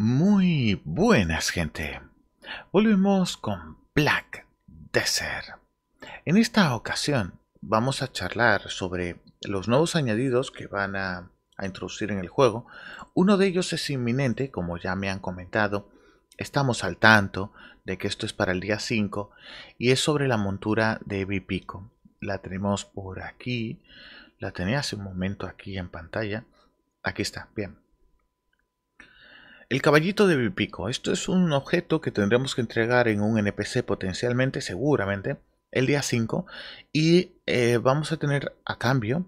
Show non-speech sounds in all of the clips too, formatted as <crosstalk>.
Muy buenas, gente. Volvemos con Black Desert. En esta ocasión vamos a charlar sobre los nuevos añadidos que van a, introducir en el juego. Uno de ellos es inminente, como ya me han comentado. Estamos al tanto de que esto es para el día 5 y es sobre la montura de Bipico. La tenemos por aquí. La tenía hace un momento aquí en pantalla. Aquí está, bien. El caballito de Bipico. Esto es un objeto que tendremos que entregar en un NPC potencialmente, seguramente, el día 5. Y eh, vamos a tener a cambio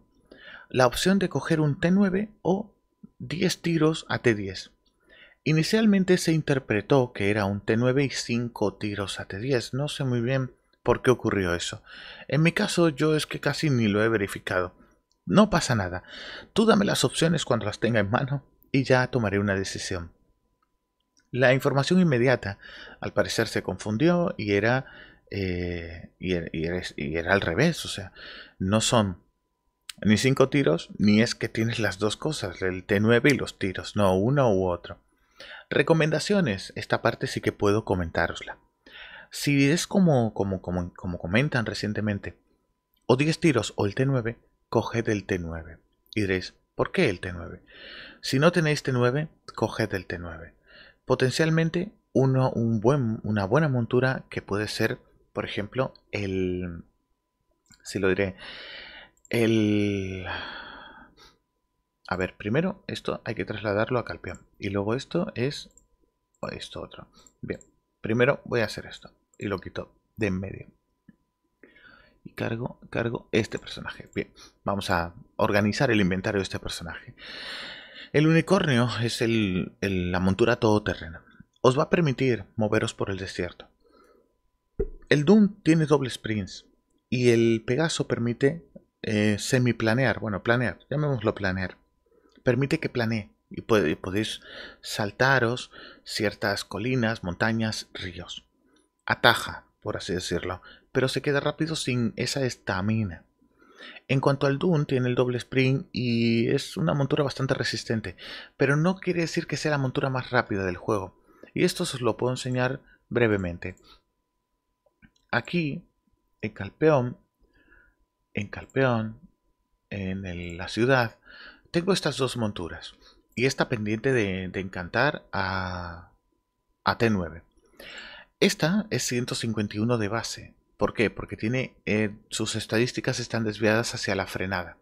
la opción de coger un T9 o 10 tiros a T10. Inicialmente se interpretó que era un T9 y 5 tiros a T10. No sé muy bien por qué ocurrió eso. En mi caso yo es que casi ni lo he verificado. No pasa nada. Tú dame las opciones cuando las tenga en mano y ya tomaré una decisión. La información inmediata, al parecer, se confundió y era, eh, er, y, era, al revés. O sea, no son ni cinco tiros, ni es que tienes las dos cosas, el T9 y los tiros, no uno u otro. Recomendaciones, esta parte sí que puedo comentárosla. Si es como, como, como comentan recientemente, o 10 tiros o el T9, coged el T9. Y diréis, ¿por qué el T9? Si no tenéis T9, coged el T9 potencialmente uno, un buen, una buena montura que puede ser, por ejemplo, el... Si lo diré, el... A ver, primero esto hay que trasladarlo a Calpeón y luego esto es o esto otro. Bien, primero voy a hacer esto y lo quito de en medio. Y cargo, cargo este personaje. Bien, vamos a organizar el inventario de este personaje. El unicornio es la montura todoterrena. Os va a permitir moveros por el desierto. El Doom tiene doble sprints y el Pegaso permite eh, semi-planear, bueno, planear, llamémoslo planear. Permite que planee y, y podéis saltaros ciertas colinas, montañas, ríos. Ataja, por así decirlo, pero se queda rápido sin esa estamina. En cuanto al Dune, tiene el doble sprint y es una montura bastante resistente, pero no quiere decir que sea la montura más rápida del juego. Y esto os lo puedo enseñar brevemente. Aquí, en Calpeón, en Calpeón, en la ciudad, tengo estas dos monturas. Y esta pendiente de, encantar a T9. Esta es 151 de base, ¿Por qué? Porque tiene, eh, sus estadísticas están desviadas hacia la frenada.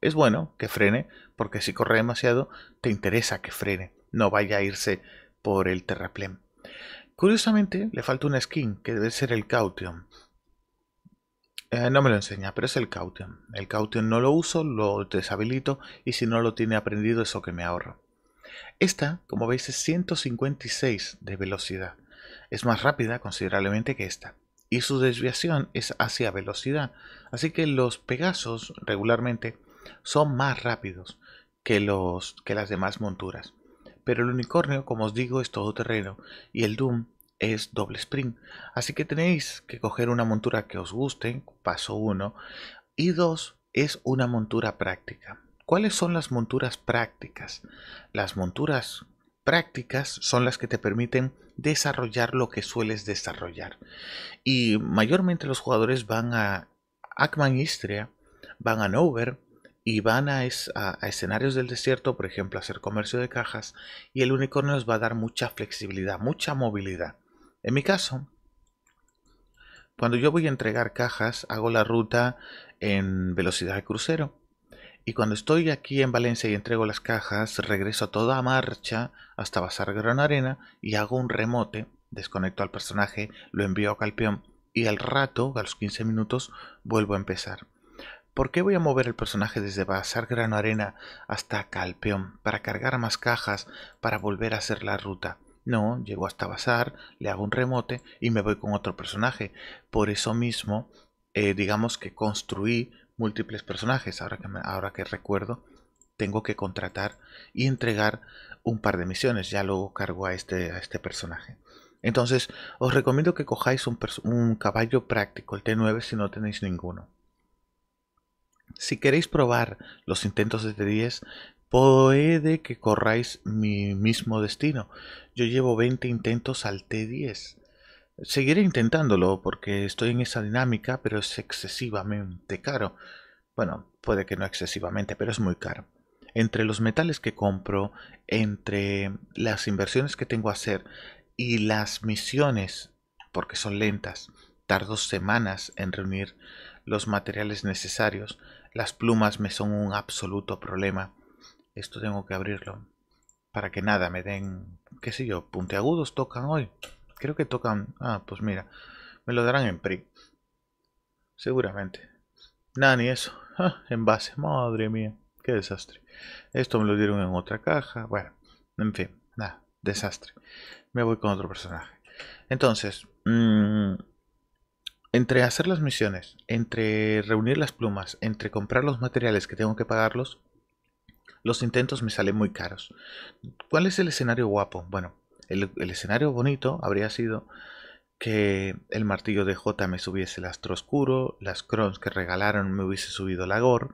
Es bueno que frene, porque si corre demasiado, te interesa que frene, no vaya a irse por el terraplén. Curiosamente, le falta una skin, que debe ser el Caution. Eh, no me lo enseña, pero es el Caution. El Caution no lo uso, lo deshabilito, y si no lo tiene aprendido, eso que me ahorro. Esta, como veis, es 156 de velocidad. Es más rápida considerablemente que esta y su desviación es hacia velocidad. Así que los Pegasos regularmente son más rápidos que, los, que las demás monturas. Pero el unicornio, como os digo, es todoterreno y el Doom es doble sprint. Así que tenéis que coger una montura que os guste, paso 1, y 2 es una montura práctica. ¿Cuáles son las monturas prácticas? Las monturas prácticas son las que te permiten desarrollar lo que sueles desarrollar. Y mayormente los jugadores van a Akman Istria, van a Nover y van a, escenarios del desierto, por ejemplo, hacer comercio de cajas, y el unicornio les va a dar mucha flexibilidad, mucha movilidad. En mi caso, cuando yo voy a entregar cajas, hago la ruta en velocidad de crucero y cuando estoy aquí en Valencia y entrego las cajas, regreso a toda marcha hasta Bazar Gran Arena y hago un remote, desconecto al personaje, lo envío a Calpeón y al rato, a los 15 minutos, vuelvo a empezar. ¿Por qué voy a mover el personaje desde Bazar Grano Arena hasta Calpeón? Para cargar más cajas, para volver a hacer la ruta. No, llego hasta Bazar, le hago un remote y me voy con otro personaje. Por eso mismo, eh, digamos que construí múltiples personajes, ahora que, ahora que recuerdo, tengo que contratar y entregar un par de misiones, ya luego cargo a este, este personaje. Entonces, os recomiendo que cojáis un, un caballo práctico, el T9, si no tenéis ninguno. Si queréis probar los intentos de T10, puede que corráis mi mismo destino. Yo llevo 20 intentos al T10 Seguiré intentándolo porque estoy en esa dinámica, pero es excesivamente caro. Bueno, puede que no excesivamente, pero es muy caro. Entre los metales que compro, entre las inversiones que tengo a hacer y las misiones, porque son lentas, tardo semanas en reunir los materiales necesarios. Las plumas me son un absoluto problema. Esto tengo que abrirlo para que nada me den, qué sé yo, puntiagudos tocan hoy. Creo que tocan... Ah, pues mira. Me lo darán en PRI. Seguramente. Nada, ni eso. <laughs> Ah, en base. Madre mía. Qué desastre. Esto me lo dieron en otra caja. Bueno, en fin. Nada. Desastre. Me voy con otro personaje. Entonces... Mm, entre hacer las misiones, entre reunir las plumas, entre comprar los materiales que tengo que pagarlos, los intentos me salen muy caros. ¿Cuál es el escenario guapo? Bueno, el, escenario bonito habría sido que el martillo de J me subiese el astro oscuro, las crons que regalaron me hubiese subido la gore,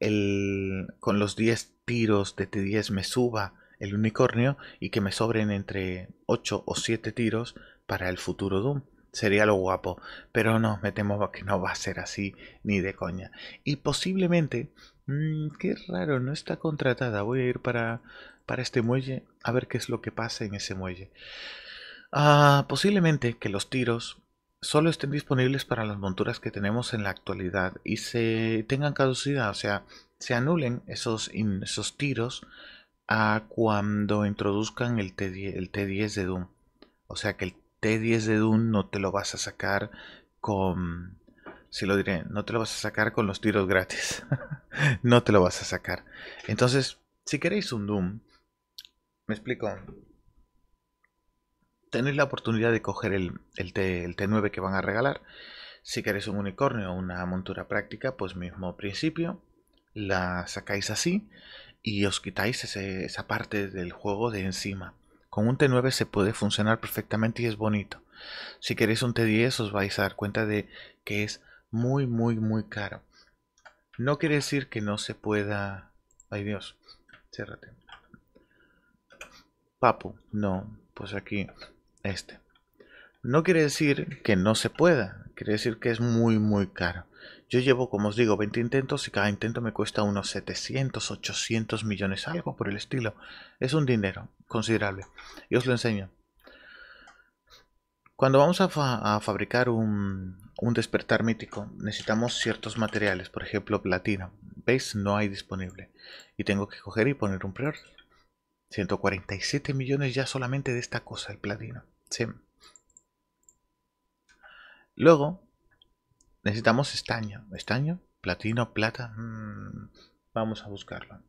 el, con los 10 tiros de T10 me suba el unicornio y que me sobren entre 8 o 7 tiros para el futuro Doom. Sería lo guapo, pero no, me temo que no va a ser así ni de coña. Y posiblemente, mm, qué raro, no está contratada. Voy a ir para, para este muelle a ver qué es lo que pasa en ese muelle. Ah, posiblemente que los tiros solo estén disponibles para las monturas que tenemos en la actualidad y se tengan caducidad, o sea, se anulen esos, esos tiros a cuando introduzcan el, el T10 de Doom. O sea que el T10 de Doom no te lo vas a sacar con... Si lo diré, no te lo vas a sacar con los tiros gratis. <laughs> no te lo vas a sacar. Entonces, si queréis un Doom, me explico. Tenéis la oportunidad de coger el, el, T, 9 que van a regalar. Si queréis un unicornio o una montura práctica, pues mismo principio. La sacáis así y os quitáis esa parte del juego de encima. Con un T9 se puede funcionar perfectamente y es bonito. Si queréis un T10 os vais a dar cuenta de que es muy, muy, muy caro. No quiere decir que no se pueda... Ay Dios, ciérrate. Papu, no, pues aquí, este. No quiere decir que no se pueda, quiere decir que es muy muy caro. Yo llevo, como os digo, 20 intentos y cada intento me cuesta unos 700, 800 millones, algo por el estilo. Es un dinero considerable. Y os lo enseño. Cuando vamos a, fabricar un, despertar mítico, necesitamos ciertos materiales, por ejemplo, platino. ¿Veis? No hay disponible. Y tengo que coger y poner un prior. 147 millones ya solamente de esta cosa, el platino. Sí. Luego, necesitamos estaño. ¿Estaño? ¿Platino? ¿Plata? Mm, vamos a buscarlo.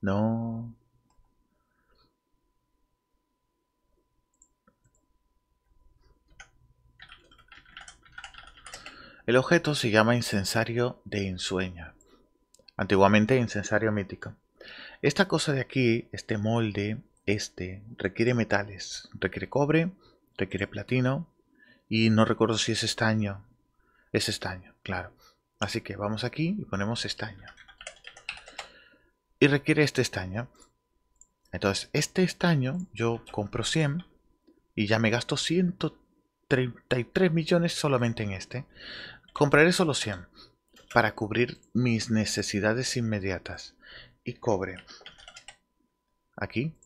No. El objeto se llama incensario de insueña. Antiguamente incensario mítico. Esta cosa de aquí, este molde, este, requiere metales. Requiere cobre, requiere platino y no recuerdo si es estaño. Es estaño, claro. Así que vamos aquí y ponemos estaño. Y requiere este estaño. Entonces, este estaño yo compro 100 y ya me gasto 133 millones solamente en este. Compraré solo 100 para cubrir mis necesidades inmediatas y cobre. Aquí,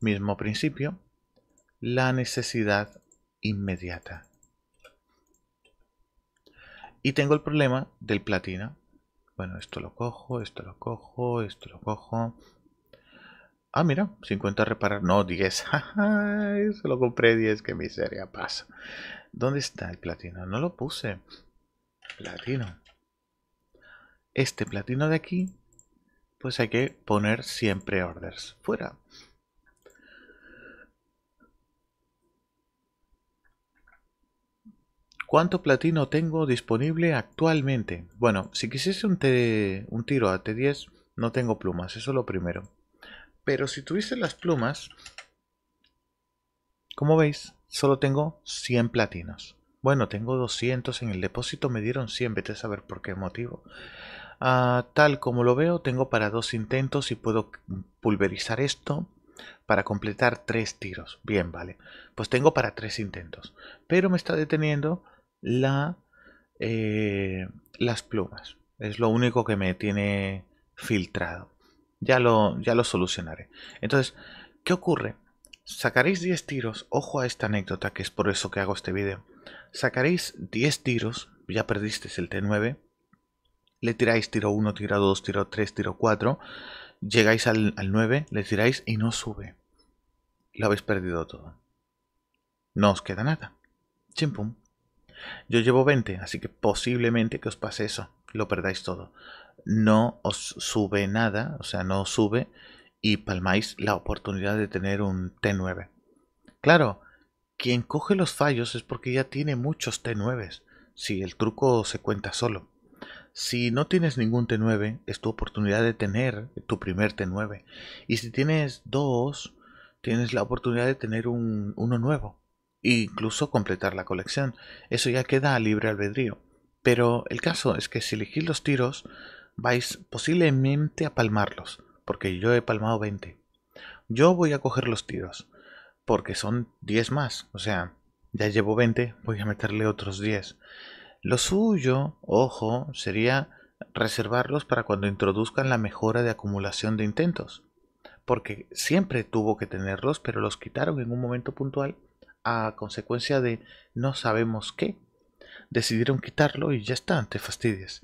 mismo principio, la necesidad inmediata. Y tengo el problema del platino, Bueno, esto lo cojo, esto lo cojo, esto lo cojo. Ah, mira, 50 reparar. No, 10. <laughs> lo compré 10. Qué miseria pasa. ¿Dónde está el platino? No lo puse. Platino. Este platino de aquí pues hay que poner siempre orders fuera. ¿Cuánto platino tengo disponible actualmente? Bueno, si quisiese un, tiro a T10, no tengo plumas, eso es lo primero. Pero si tuviese las plumas, como veis, solo tengo 100 platinos. Bueno, tengo 200, en el depósito me dieron 100, vete a saber por qué motivo. Ah, tal como lo veo, tengo para dos intentos y puedo pulverizar esto para completar tres tiros. Bien, vale. Pues tengo para tres intentos. Pero me está deteniendo la, eh, las plumas. Es lo único que me tiene filtrado. Ya lo, ya lo solucionaré. Entonces, ¿qué ocurre? Sacaréis 10 tiros. Ojo a esta anécdota, que es por eso que hago este vídeo. Sacaréis 10 tiros. Ya perdisteis el T9 le tiráis tiro 1, tiro 2, tiro 3, tiro 4, llegáis al, 9, le tiráis y no sube. Lo habéis perdido todo. No os queda nada. Chimpum. Yo llevo 20, así que posiblemente que os pase eso. Lo perdáis todo. No os sube nada, o sea, no os sube y palmáis la oportunidad de tener un T9. Claro, quien coge los fallos es porque ya tiene muchos T9s. Si el truco se cuenta solo. Si no tienes ningún T9, es tu oportunidad de tener tu primer T9. Y si tienes dos, tienes la oportunidad de tener uno nuevo. E incluso completar la colección. Eso ya queda a libre albedrío. Pero el caso es que si elegís los tiros, vais posiblemente a palmarlos. Porque yo he palmado 20. Yo voy a coger los tiros. Porque son 10 más. O sea, ya llevo 20, voy a meterle otros 10. Lo suyo, ojo, sería reservarlos para cuando introduzcan la mejora de acumulación de intentos, porque siempre tuvo que tenerlos, pero los quitaron en un momento puntual a consecuencia de no sabemos qué. Decidieron quitarlo y ya está, te fastidies.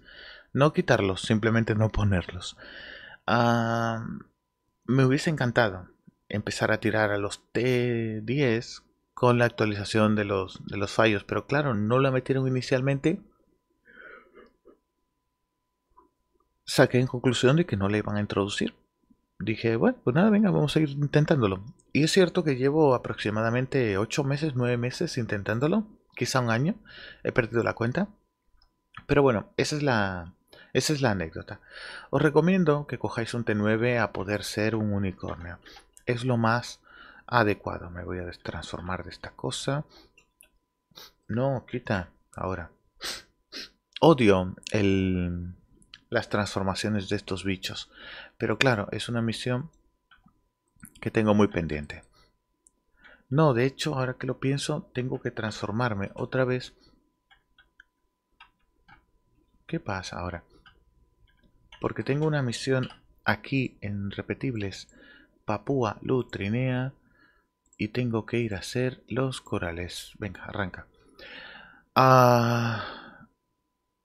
No quitarlos, simplemente no ponerlos. Ah, me hubiese encantado empezar a tirar a los T10 con la actualización de los, fallos. Pero claro, no la metieron inicialmente. Saqué en conclusión de que no la iban a introducir. Dije, bueno, pues nada, venga, vamos a ir intentándolo. Y es cierto que llevo aproximadamente 8 meses, 9 meses intentándolo. Quizá un año. He perdido la cuenta. Pero bueno, esa es la, esa es la anécdota. Os recomiendo que cojáis un T9 a poder ser un unicornio. Es lo más adecuado. Me voy a transformar de esta cosa. No, quita. Ahora. Odio el, las transformaciones de estos bichos. Pero claro, es una misión que tengo muy pendiente. No, de hecho, ahora que lo pienso, tengo que transformarme otra vez. ¿Qué pasa ahora? Porque tengo una misión aquí en repetibles. Papúa, Lutrinea, y tengo que ir a hacer los corales. Venga, arranca. Ah,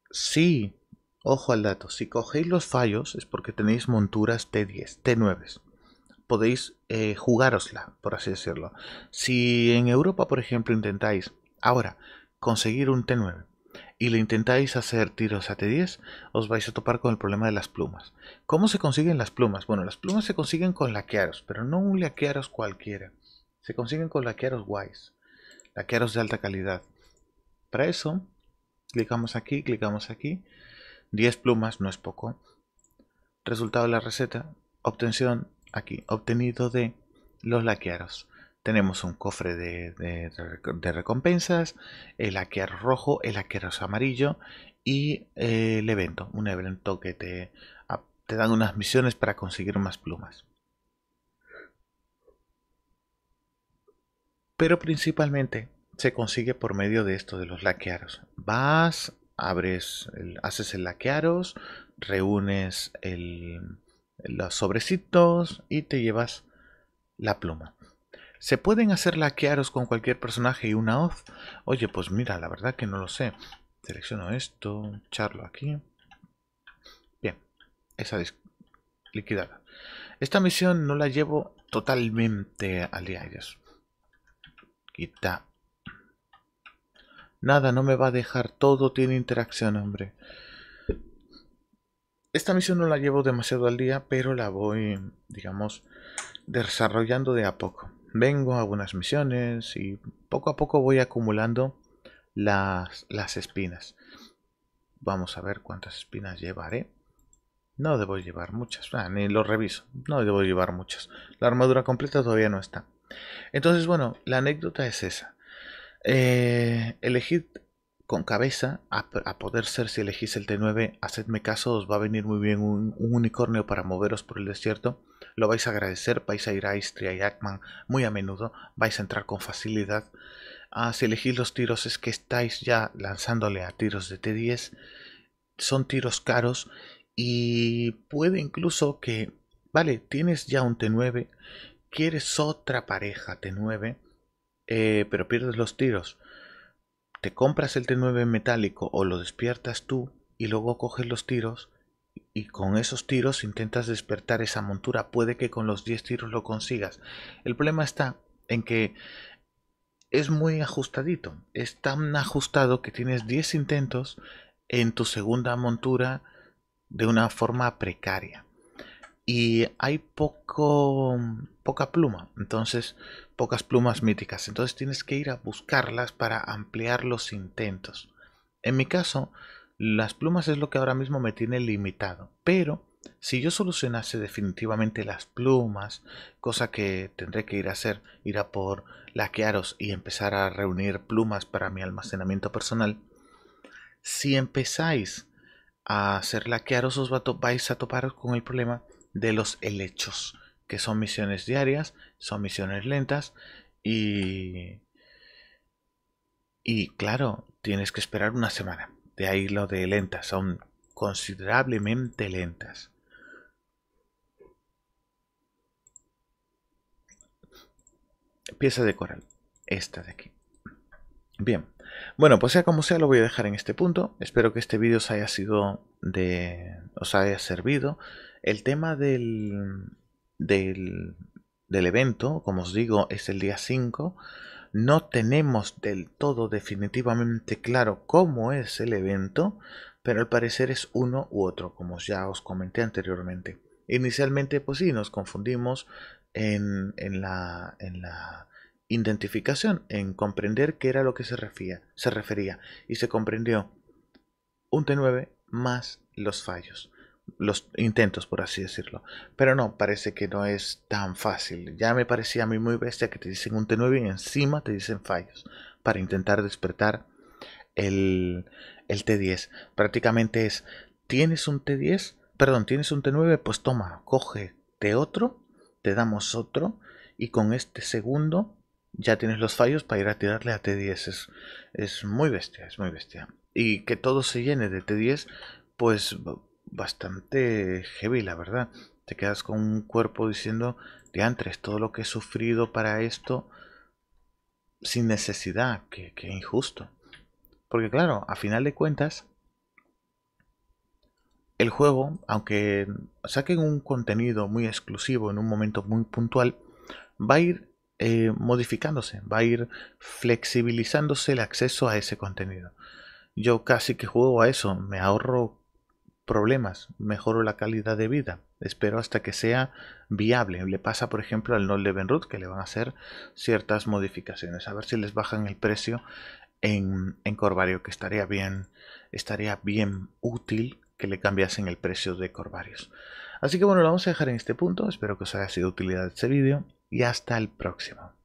sí, ojo al dato. Si cogéis los fallos es porque tenéis monturas T10, T9. Podéis jugarosla eh, jugárosla, por así decirlo. Si en Europa, por ejemplo, intentáis ahora conseguir un T9 y le intentáis hacer tiros a T10, os vais a topar con el problema de las plumas. ¿Cómo se consiguen las plumas? Bueno, las plumas se consiguen con laquearos, pero no un laquearos cualquiera. Se consiguen con laqueros guays, laqueros de alta calidad. Para eso, clicamos aquí, clicamos aquí. 10 plumas, no es poco. Resultado de la receta, obtención aquí, obtenido de los laquearos. Tenemos un cofre de, recompensas, el laquear rojo, el laquearos amarillo y el evento. Un evento que te, te dan unas misiones para conseguir más plumas. pero principalmente se consigue por medio de esto de los laquearos. Vas, abres, haces el laquearos, reúnes los sobrecitos y te llevas la pluma. ¿Se pueden hacer laquearos con cualquier personaje y una hoz? Oye, pues mira, la verdad que no lo sé. Selecciono esto, charlo aquí. Bien, esa liquidada. Esta misión no la llevo totalmente a Nada, no me va a dejar. Todo tiene interacción, hombre. Esta misión no la llevo demasiado al día, pero la voy, digamos, desarrollando de a poco. Vengo a algunas misiones y poco a poco voy acumulando las, espinas. Vamos a ver cuántas espinas llevaré. No debo llevar muchas, ah, ni lo reviso. No debo llevar muchas. La armadura completa todavía no está. Entonces, bueno, la anécdota es esa. Eh, elegid con cabeza, a, poder ser si elegís el T9, hacedme caso, os va a venir muy bien un, unicornio para moveros por el desierto. Lo vais a agradecer, vais a ir a Istria y Ackman muy a menudo, vais a entrar con facilidad. Ah, si elegís los tiros es que estáis ya lanzándole a tiros de T10. Son tiros caros y puede incluso que, vale, tienes ya un T9, quieres otra pareja T9, eh, pero pierdes los tiros. Te compras el T9 metálico o lo despiertas tú y luego coges los tiros y con esos tiros intentas despertar esa montura. Puede que con los 10 tiros lo consigas. El problema está en que es muy ajustadito. Es tan ajustado que tienes 10 intentos en tu segunda montura de una forma precaria. Y hay poco poca pluma, entonces pocas plumas míticas, entonces tienes que ir a buscarlas para ampliar los intentos. En mi caso, las plumas es lo que ahora mismo me tiene limitado, pero si yo solucionase definitivamente las plumas, cosa que tendré que ir a hacer, ir a por laquearos y empezar a reunir plumas para mi almacenamiento personal, si empezáis a hacer laquearos os vais a topar con el problema de los helechos que son misiones diarias, son misiones lentas y... Y claro, tienes que esperar una semana. De ahí lo de lentas, son considerablemente lentas. Pieza de coral, esta de aquí. Bien, bueno, pues sea como sea, lo voy a dejar en este punto. Espero que este vídeo os haya sido de. os haya servido. El tema del, del, evento, como os digo, es el día 5. No tenemos del todo definitivamente claro cómo es el evento, pero al parecer es uno u otro, como ya os comenté anteriormente. Inicialmente, pues sí, nos confundimos en, en, la, en la, identificación, en comprender qué era lo que se, se refería, y se comprendió un T9 más los fallos los intentos, por así decirlo. Pero no, parece que no es tan fácil. Ya me parecía a mí muy bestia que te dicen un T9 y encima te dicen fallos para intentar despertar el, el T10. Prácticamente es, tienes un T10, perdón, tienes un T9, pues toma, coge, te otro, te damos otro y con este segundo ya tienes los fallos para ir a tirarle a T10. es muy bestia, es muy bestia. Y que todo se llene de T10, pues bastante heavy, la verdad. Te quedas con un cuerpo diciendo, antes, todo lo que he sufrido para esto sin necesidad, que, injusto. Porque claro, a final de cuentas, el juego, aunque saquen un contenido muy exclusivo en un momento muy puntual, va a ir eh, modificándose, va a ir flexibilizándose el acceso a ese contenido. Yo casi que juego a eso, me ahorro problemas, mejoro la calidad de vida, espero hasta que sea viable. Le pasa, por ejemplo, al no Root que le van a hacer ciertas modificaciones, a ver si les bajan el precio en, Corvario, que estaría bien, estaría bien útil que le cambiasen el precio de Corvarios. Así que bueno, lo vamos a dejar en este punto, espero que os haya sido de utilidad este vídeo y hasta el próximo.